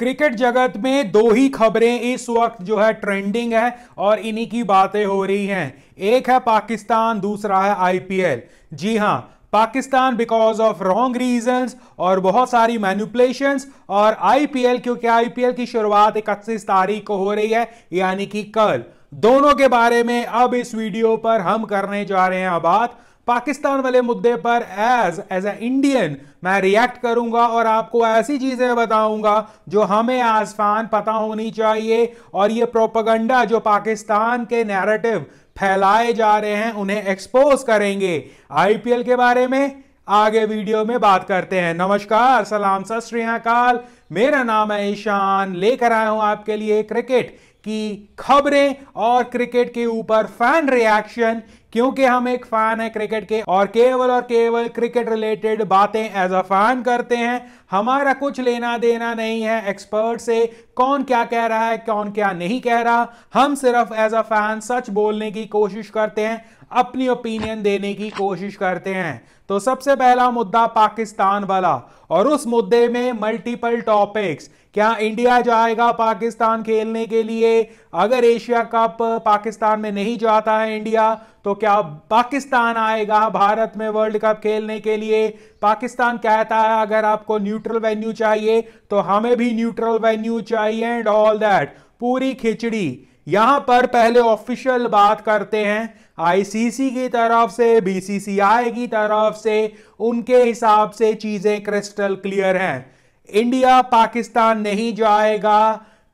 cricket जगत में दो ही खबरें इस वक्त जो है ट्रेंडिंग है और इन्हीं की बातें हो रही हैं एक है पाकिस्तान दूसरा है आईपीएल जी हां Pakistan because of wrong reason और बहुत सारी मैनुपलेशंस और आईपीएल क्योंकि आईपीएल की शुरुआत इकतीस तारीख को हो रही है यानी कि कल दोनों के बारे में अब इस वीडियो पर हम करने जा रहे हैं बात पाकिस्तान वाले मुद्दे पर एज एज ए इंडियन मैं रिएक्ट करूंगा और आपको ऐसी चीजें बताऊंगा जो हमें एज फैन पता होनी चाहिए और ये प्रोपगंडा जो पाकिस्तान के नैरेटिव फैलाए जा रहे हैं उन्हें एक्सपोज करेंगे आईपीएल के बारे में आगे वीडियो में बात करते हैं नमस्कार सलाम सत श्रीकाल मेरा नाम है ईशान लेकर आया हूं आपके लिए क्रिकेट की खबरें और क्रिकेट के ऊपर फैन रिएक्शन क्योंकि हम एक फैन है क्रिकेट के और केवल और केवल क्रिकेट रिलेटेड बातें एज अ फैन करते हैं हमारा कुछ लेना देना नहीं है एक्सपर्ट से कौन क्या कह रहा है कौन क्या नहीं कह रहा हम सिर्फ एज अ फैन सच बोलने की कोशिश करते हैं अपनी ओपिनियन देने की कोशिश करते हैं तो सबसे पहला मुद्दा पाकिस्तान वाला और उस मुद्दे में मल्टीपल टॉपिक्स क्या इंडिया जाएगा पाकिस्तान खेलने के लिए अगर एशिया कप पाकिस्तान में नहीं जाता है इंडिया तो क्या पाकिस्तान आएगा भारत में वर्ल्ड कप खेलने के लिए पाकिस्तान कहता है अगर आपको न्यूट्रल वेन्यू चाहिए तो हमें भी न्यूट्रल वेन्यू चाहिए एंड ऑल दैट पूरी खिचड़ी यहां पर पहले ऑफिशियल बात करते हैं आईसीसी की तरफ से बीसीसीआई की तरफ से उनके हिसाब से चीजें क्रिस्टल क्लियर हैं इंडिया पाकिस्तान नहीं जाएगा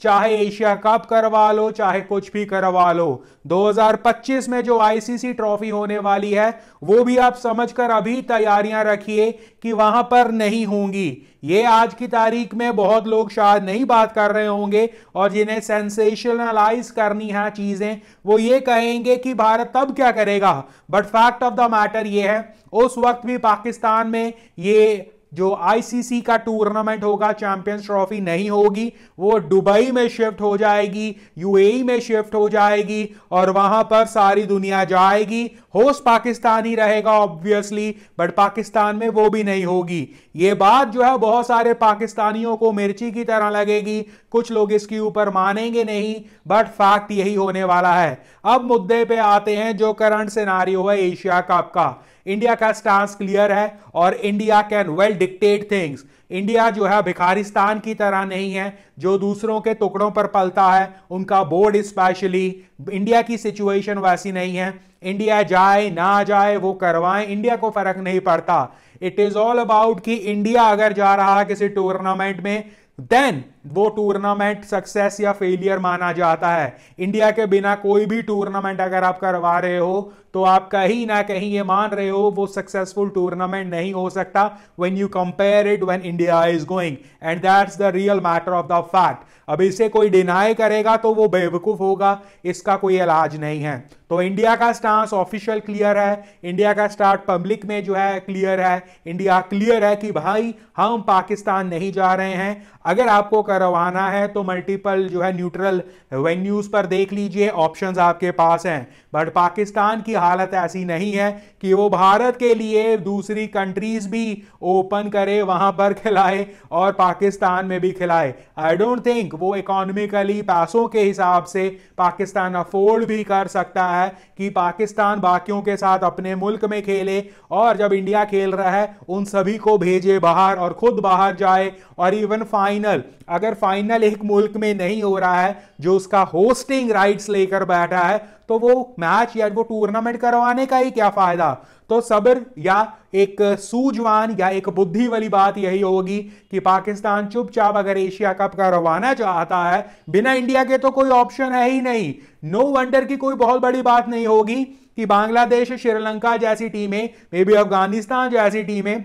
चाहे एशिया कप करवा लो चाहे कुछ भी करवा लो 2025 में जो आईसीसी ट्रॉफी होने वाली है वो भी आप समझकर अभी तैयारियां रखिए कि वहां पर नहीं होंगी ये आज की तारीख में बहुत लोग शायद नहीं बात कर रहे होंगे और जिन्हें सेंसेशनलाइज करनी है चीजें वो ये कहेंगे कि भारत तब क्या करेगा but fact of the matter ये है उस वक्त भी पाकिस्तान में ये जो आईसीसी का टूर्नामेंट होगा चैंपियंस ट्रॉफी नहीं होगी वो दुबई में शिफ्ट हो जाएगी यूएई e में शिफ्ट हो जाएगी और वहां पर सारी दुनिया जाएगी होस्ट पाकिस्तान ही रहेगा ऑब्वियसली बट पाकिस्तान में वो भी नहीं होगी ये बात जो है बहुत सारे पाकिस्तानियों को मिर्ची की तरह लगेगी कुछ लोग इसके ऊपर मानेंगे नहीं बट फैक्ट यही होने वाला है अब मुद्दे पे आते हैं जो करंट सिनारियो है एशिया कप का इंडिया का स्टांस क्लियर है और India can well dictate things India जो है भिखारिस्तान की तरह नहीं है जो दूसरों के टुकड़ों पर पलता है उनका बोर्ड स्पेशली इंडिया की सिचुएशन वैसी नहीं है इंडिया जाए ना जाए वो करवाएं इंडिया को फर्क नहीं पड़ता इट इज ऑल अबाउट कि इंडिया अगर जा रहा किसी टूर्नामेंट में देन वो टूर्नामेंट सक्सेस या फेलियर माना जाता है इंडिया के बिना कोई भी टूर्नामेंट अगर आप करवा रहे हो तो आप कहीं ना कहीं ये मान रहे हो वो सक्सेसफुल टूर्नामेंट नहीं हो सकता when you compare it when India is going and that's the real matter of the fact अब इसे कोई डिनाई करेगा तो वो बेवकूफ होगा इसका कोई इलाज नहीं है तो इंडिया का स्टांस ऑफिशियल क्लियर है इंडिया का स्टार्ट पब्लिक में जो है क्लियर है इंडिया क्लियर है कि भाई हम पाकिस्तान नहीं जा रहे हैं अगर आपको कर का रवाना है तो मल्टीपल जो है न्यूट्रल वेन्यूज़ पर देख लीजिए ऑप्शंस आपके पास हैं बट पाकिस्तान की हालत ऐसी नहीं है कि वो भारत के लिए दूसरी कंट्रीज भी ओपन करे वहां पर खिलाए और पाकिस्तान में भी खिलाए आई डोंट थिंक वो इकोनॉमिकली पैसों के हिसाब से पाकिस्तान अफोर्ड भी कर सकता है कि पाकिस्तान बाकियों के साथ अपने मुल्क में खेले और जब इंडिया खेल रहा है उन सभी को भेजे बाहर और खुद बाहर जाए और इवन फाइनल अगर अगर फाइनल एक मुल्क में नहीं हो रहा है जो उसका होस्टिंग राइट्स लेकर बैठा है तो वो मैच या वो टूर्नामेंट करवाने का ही क्या फायदा तो सब्र या एक सूझवान या एक बुद्धि वाली बात यही होगी कि पाकिस्तान चुपचाप अगर एशिया कप करवाना चाहता है बिना इंडिया के तो कोई ऑप्शन है ही नहीं नो वंडर की कोई बहुत बड़ी बात नहीं होगी कि बांग्लादेश श्रीलंका जैसी टीमें मे बी अफगानिस्तान जैसी टीमें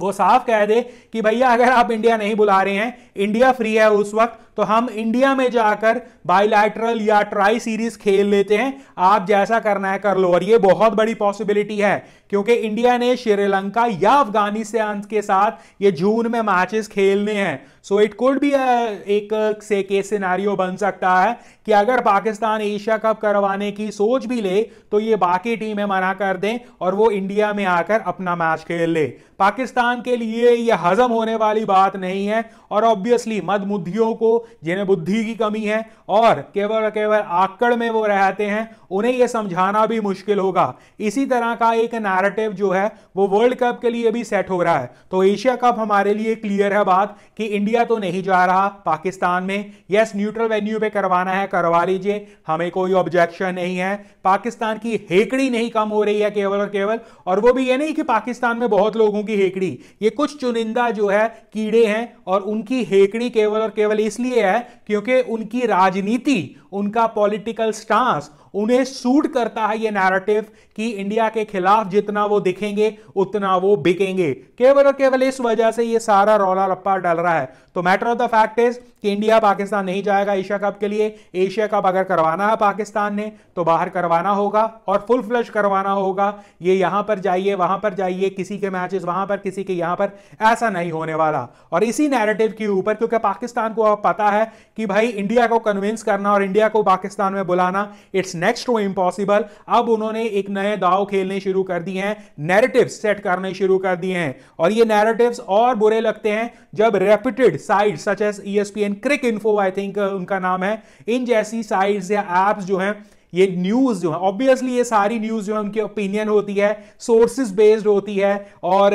वो साफ कह दे कि भैया अगर आप इंडिया नहीं बुला रहे हैं इंडिया फ्री है उस वक्त तो हम इंडिया में जाकर बाइलैटरल या ट्राई सीरीज खेल लेते हैं आप जैसा करना है कर लो और ये बहुत बड़ी पॉसिबिलिटी है क्योंकि इंडिया ने श्रीलंका या अफगानिस्तान के साथ ये जून में मैचेस खेलने हैं सो इट कुड भी एक uh, से केस सिनारियो बन सकता है कि अगर पाकिस्तान एशिया कप करवाने की सोच भी ले तो ये बाकी टीमें मना कर दें और वो इंडिया में आकर अपना मैच खेल ले पाकिस्तान के लिए ये हजम होने वाली बात नहीं है और ऑब्वियसली मदमुद्धियों को जिन्हें बुद्धि की कमी है और केवल केवल आकड़ में वो रहते हैं उन्हें ये समझाना भी मुश्किल होगा इसी तरह का एक नैरेटिव जो है वो वर्ल्ड कप के लिए भी सेट हो रहा है तो एशिया कप हमारे लिए क्लियर है बात कि इंडिया तो नहीं जा रहा पाकिस्तान में यस न्यूट्रल वेन्यू पे करवाना है करवा लीजिए हमें कोई ऑब्जेक्शन नहीं है पाकिस्तान की हेकड़ी नहीं कम हो रही है केवल और केवल और वो भी ये नहीं कि पाकिस्तान में बहुत लोगों की हेकड़ी ये कुछ चुनिंदा जो है कीड़े हैं और उनकी हेकड़ी केवल और केवल इसलिए इसलिए है क्योंकि उनकी राजनीति उनका पॉलिटिकल स्टांस उन्हें सूट करता है ये नैरेटिव कि इंडिया के खिलाफ जितना वो दिखेंगे उतना वो बिकेंगे केवल और केवल इस वजह से ये सारा रौला रप्पा डल रहा है तो matter of the fact is कि इंडिया पाकिस्तान नहीं जाएगा एशिया कप के लिए एशिया कप अगर करवाना है पाकिस्तान ने तो बाहर करवाना होगा और फुल फ्लश करवाना होगा ये यहां पर जाइए वहां पर जाइए किसी के मैचेस वहां पर किसी के यहां पर ऐसा नहीं होने वाला और इसी नैरेटिव के ऊपर क्योंकि पाकिस्तान को अब पता है कि भाई इंडिया को कन्विंस करना और इंडिया को पाकिस्तान में बुलाना इट्स नेक्स्ट टू इम्पॉसिबल अब उन्होंने एक नए दाव खेलने शुरू कर दिए हैं नैरेटिव सेट करने शुरू कर दिए हैं और ये नैरेटिव्स और बुरे लगते हैं जब repeated site such S E S P N Cricinfo I think उनका नाम है इन जैसी साइट्स या एप्स जो हैं ये न्यूज़ जो है ऑब्वियसली ये सारी न्यूज़ जो है उनकी ओपिनियन होती है सोर्सेज बेस्ड होती है और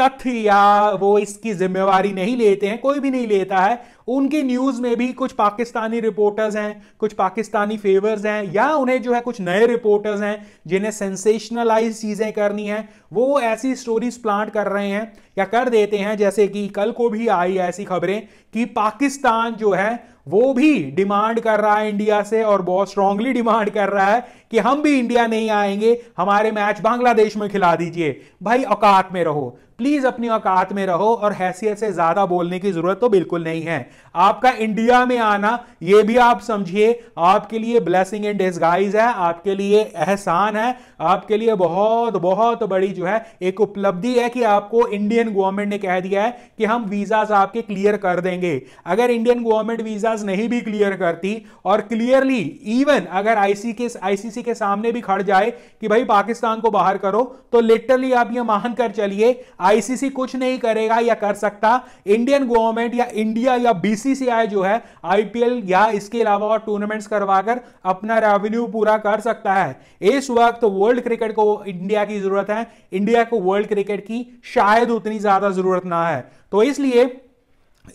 तथ्य या वो इसकी जिम्मेवारी नहीं लेते हैं कोई भी नहीं लेता है उनकी न्यूज में भी कुछ पाकिस्तानी रिपोर्टर्स हैं कुछ पाकिस्तानी फेवर्स हैं या उन्हें जो है कुछ नए रिपोर्टर्स हैं जिन्हें सेंसेशनलाइज चीजें करनी है वो ऐसी स्टोरीज प्लांट कर रहे हैं या कर देते हैं जैसे कि कल को भी आई ऐसी खबरें कि पाकिस्तान जो है वो भी डिमांड कर रहा है इंडिया से और बहुत स्ट्रांगली डिमांड कर रहा है कि हम भी इंडिया नहीं आएंगे हमारे मैच बांग्लादेश में खिला दीजिए भाई औकात में रहो प्लीज अपनी औकात में रहो और हैसियत से ज्यादा बोलने की जरूरत तो बिल्कुल नहीं है आपका इंडिया में आना यह भी आप समझिए आपके लिए ब्लेसिंग इन डिस्गाइज है आपके लिए एहसान है आपके लिए बहुत बहुत बड़ी जो है एक उपलब्धि है कि आपको इंडियन गवर्नमेंट ने कह दिया है कि हम वीजाज आपके क्लियर कर देंगे अगर इंडियन गवर्नमेंट वीजाज नहीं भी क्लियर करती और क्लियरली इवन अगर आईसी के आईसीसी के सामने भी खड़ जाए कि भाई पाकिस्तान को बाहर करो तो लिटरली आप यह मान कर चलिए आईसीसी कुछ नहीं करेगा या कर सकता इंडियन गवर्नमेंट या इंडिया या बीसीसीआई जो है आईपीएल या इसके अलावा और टूर्नामेंट्स करवाकर अपना रेवेन्यू पूरा कर सकता है इस वक्त तो वर्ल्ड क्रिकेट को इंडिया की जरूरत है इंडिया को वर्ल्ड क्रिकेट की शायद उतनी ज्यादा जरूरत ना है तो इसलिए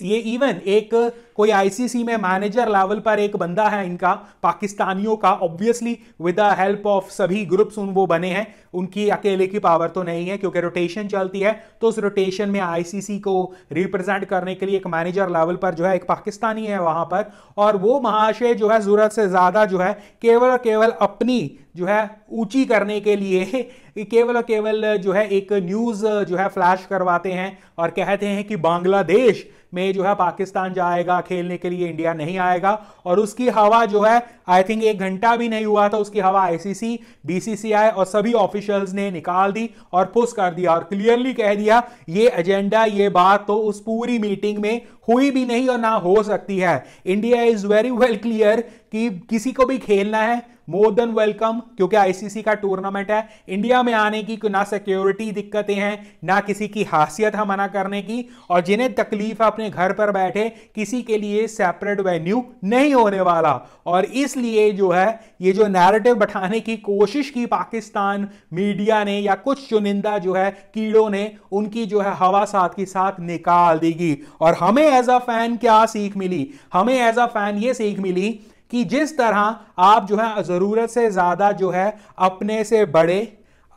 ये इवन एक कोई आईसीसी में मैनेजर लेवल पर एक बंदा है इनका पाकिस्तानियों का obviously with the help of सभी ग्रुप्स उन वो बने हैं उनकी अकेले की पावर तो नहीं है क्योंकि रोटेशन चलती है तो उस रोटेशन में आईसीसी को रिप्रेजेंट करने के लिए एक मैनेजर लेवल पर जो है एक पाकिस्तानी है वहां पर और वो महाशय जो है जरूरत से ज्यादा जो है केवल केवल अपनी जो है ऊंची करने के लिए केवल और केवल जो है एक न्यूज जो है फ्लैश करवाते हैं और कहते हैं कि बांग्लादेश మే జోహా పాకిస్తాన్ ਜਾయేగా ఖేల్నే కే liye ఇండియా నహీ ఆయేగా ఔర్ ఉస్కి హవా జోహే ఐ థింక్ 1 ఘంటా బి నహీ హువా తో ఉస్కి హవా ఐసిసి బిసిసిఐ ఔర్ సభీ ఆఫీషియల్స్ నే నికాల్ ది ఔర్ పుష్ కర్ ది ఔర్ క్లియర్లీ కహ దియా యే అజెండా యే baat తో ఉస్ పూరీ మీటింగ్ మే హుయీ బి నహీ ఔర్ నా హో సక్తీ హై India is very well clear కి కিসি కో బి ఖేల్నా హై मोर देन वेलकम क्योंकि आईसीसी का टूर्नामेंट है इंडिया में आने की ना सिक्योरिटी दिक्कतें हैं ना किसी की हासियत है मना करने की और जिन्हें तकलीफ है अपने घर पर बैठे किसी के लिए सेपरेट वेन्यू नहीं होने वाला और इसलिए जो है ये जो नैरेटिव बैठाने की कोशिश की पाकिस्तान मीडिया ने या कुछ चुनिंदा जो है कीड़ों ने उनकी जो है हवा साथ के साथ निकाल देगी और हमें एज अ फैन क्या सीख मिली हमें एज अ फैन ये सीख मिली कि जिस तरह आप जो है ज़रूरत से ज़्यादा जो है अपने से बड़े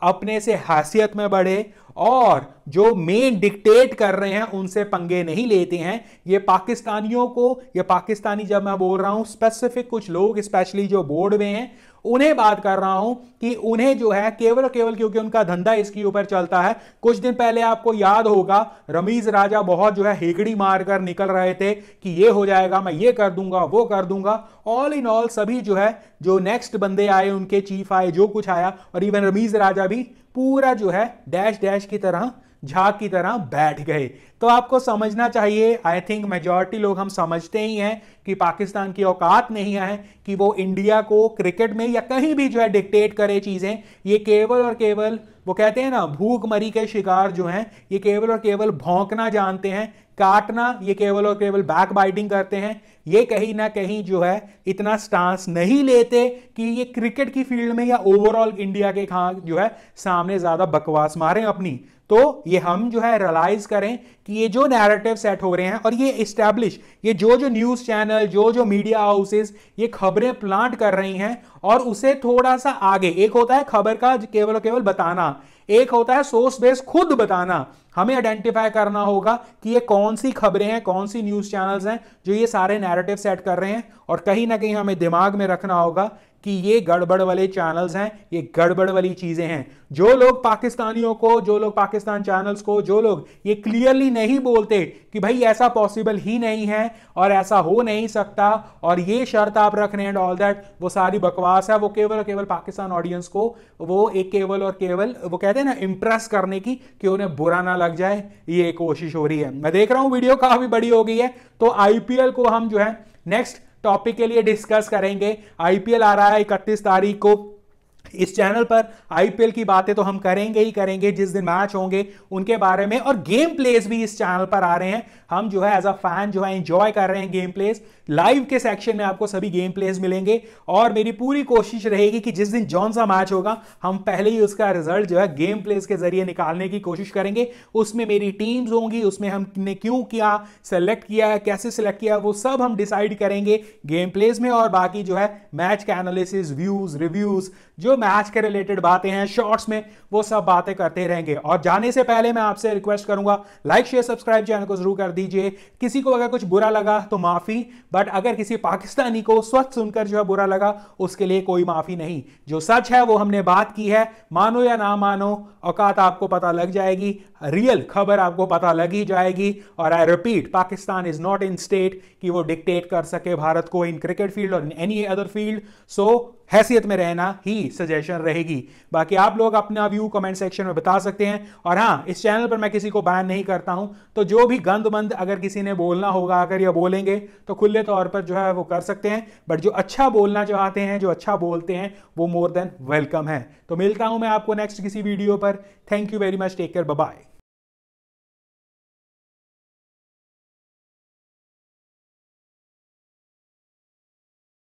अपने से हासियत में बढ़े और जो मेन डिक्टेट कर रहे हैं उनसे पंगे नहीं लेते हैं ये पाकिस्तानियों को ये पाकिस्तानी जब मैं बोल रहा हूँ स्पेसिफिक कुछ लोग स्पेशली जो बोर्ड में हैं उन्हें बात कर रहा हूं कि उन्हें जो है केवल केवल क्योंकि उनका धंधा इसके ऊपर चलता है कुछ दिन पहले आपको याद होगा रमीज राजा बहुत जो है हेकड़ी मारकर निकल रहे थे कि ये हो जाएगा मैं ये कर दूंगा वो कर दूंगा ऑल इन ऑल सभी जो है जो नेक्स्ट बंदे आए उनके चीफ आए जो कुछ आया और इवन रमीज राजा भी पूरा जो है डैश डैश की तरह झा की तरह बैठ गए तो आपको समझना चाहिए आई थिंक मेजोरिटी लोग हम समझते ही हैं कि पाकिस्तान की औकात नहीं है कि वो इंडिया को क्रिकेट में या कहीं भी जो है डिक्टेट करे चीज़ें ये केवल और केवल वो कहते हैं ना भूखमरी के शिकार जो हैं ये केवल और केवल भौंकना जानते हैं काटना ये केवल और केवल बैक बाइटिंग करते हैं ये कहीं ना कहीं जो है इतना स्टांस नहीं लेते कि ये क्रिकेट की फील्ड में या ओवरऑल इंडिया के खान जो है सामने ज़्यादा बकवास मारें अपनी तो ये हम जो है रियलाइज करें कि ये जो नैरेटिव सेट हो रहे हैं और ये इस्टेब्लिश ये जो जो न्यूज़ चैनल जो जो मीडिया हाउसेस ये खबरें प्लांट कर रही हैं और उसे थोड़ा सा आगे एक होता है खबर का केवल केवल बताना एक होता है सोर्स बेस खुद बताना हमें आइडेंटिफाई करना होगा कि ये कौन सी खबरें हैं कौन सी न्यूज़ चैनल्स हैं जो ये सारे नैरेटिव सेट कर रहे हैं और कहीं ना कहीं हमें दिमाग में रखना होगा कि ये गड़बड़ वाले चैनल्स हैं ये गड़बड़ वाली चीज़ें हैं जो लोग पाकिस्तानियों को जो लोग पाकिस्तान चैनल्स को जो लोग ये क्लियरली नहीं बोलते कि भाई ऐसा पॉसिबल ही नहीं है और ऐसा हो नहीं सकता और ये शर्त आप रख रहे हैं ऑल दैट वो सारी बकवास है वो केवल और केवल पाकिस्तान ऑडियंस को वो एक केवल और केवल वो कह कहते हैं ना इंप्रेस करने की कि उन्हें बुरा ना लग जाए ये कोशिश हो रही है मैं देख रहा हूं वीडियो काफी बड़ी हो गई है तो आईपीएल को हम जो है नेक्स्ट टॉपिक के लिए डिस्कस करेंगे आईपीएल आ रहा है इकतीस तारीख को इस चैनल पर आईपीएल की बातें तो हम करेंगे ही करेंगे जिस दिन मैच होंगे उनके बारे में और गेम प्लेस भी इस चैनल पर आ रहे हैं हम जो है एज अ फैन जो है एंजॉय कर रहे हैं गेम प्लेस लाइव के सेक्शन में आपको सभी गेम प्लेस मिलेंगे और मेरी पूरी कोशिश रहेगी कि जिस दिन जॉन सा मैच होगा हम पहले ही उसका रिजल्ट जो है गेम प्लेस के जरिए निकालने की कोशिश करेंगे उसमें मेरी टीम्स होंगी उसमें हमने क्यों किया सेलेक्ट किया है कैसे सेलेक्ट किया वो सब हम डिसाइड करेंगे गेम प्लेस में और बाकी जो है मैच का एनालिसिस व्यूज रिव्यूज जो मैच के रिलेटेड बातें हैं शॉर्ट्स में वो सब बातें करते रहेंगे और जाने से पहले मैं आपसे रिक्वेस्ट करूंगा लाइक शेयर सब्सक्राइब चैनल को जरूर कर दीजिए किसी को अगर कुछ बुरा लगा तो माफी बट अगर किसी पाकिस्तानी को स्वस्थ सुनकर जो है बुरा लगा उसके लिए कोई माफ़ी नहीं जो सच है वो हमने बात की है मानो या ना मानो औकात आपको पता लग जाएगी रियल खबर आपको पता लग ही जाएगी और I repeat Pakistan is not in state कि वो डिक्टेट कर सके भारत को इन क्रिकेट फील्ड और in any other field so हैसियत में रहना ही सजेशन रहेगी बाकी आप लोग अपना व्यू कमेंट सेक्शन में बता सकते हैं और हाँ इस चैनल पर मैं किसी को बैन नहीं करता हूं तो जो भी गंद मंद अगर किसी ने बोलना होगा अगर या बोलेंगे तो खुले तौर पर जो है वो कर सकते हैं बट जो अच्छा बोलना चाहते हैं जो अच्छा बोलते हैं वो मोर देन वेलकम है तो मिलता हूं मैं आपको नेक्स्ट किसी वीडियो पर thank you very much take care bye